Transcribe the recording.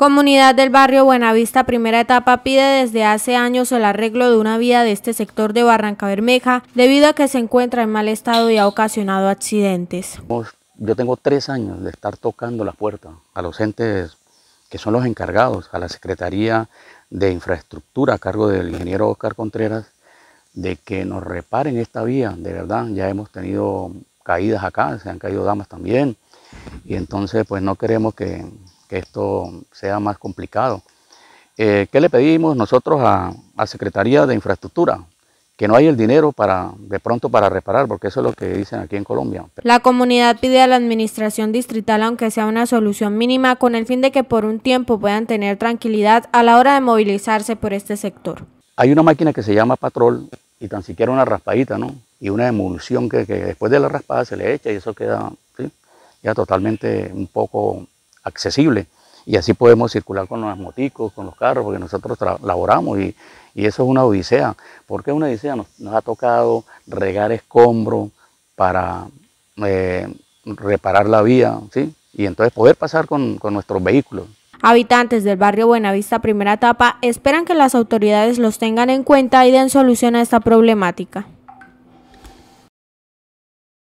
Comunidad del barrio Buenavista Primera Etapa pide desde hace años el arreglo de una vía de este sector de Barranca Bermeja debido a que se encuentra en mal estado y ha ocasionado accidentes. Yo tengo tres años de estar tocando la puerta a los entes que son los encargados, a la Secretaría de Infraestructura a cargo del ingeniero Oscar Contreras, de que nos reparen esta vía. De verdad, ya hemos tenido caídas acá, se han caído damas también, y entonces pues no queremos que que esto sea más complicado. Eh, ¿Qué le pedimos nosotros a, a Secretaría de Infraestructura? que no hay el dinero para de pronto para reparar, porque eso es lo que dicen aquí en Colombia. La comunidad pide a la administración distrital, aunque sea una solución mínima, con el fin de que por un tiempo puedan tener tranquilidad a la hora de movilizarse por este sector. Hay una máquina que se llama patrol y tan siquiera una raspadita, ¿no? Y una emulsión que, que después de la raspada se le echa y eso queda ya totalmente un poco accesible. Y así podemos circular con los moticos, con los carros, porque nosotros laboramos y, eso es una odisea. ¿Por qué una odisea? Nos, ha tocado regar escombros para eh, reparar la vía, Y entonces poder pasar con, con nuestros vehículos. Habitantes del barrio Buenavista Primera Etapa esperan que las autoridades los tengan en cuenta y den solución a esta problemática.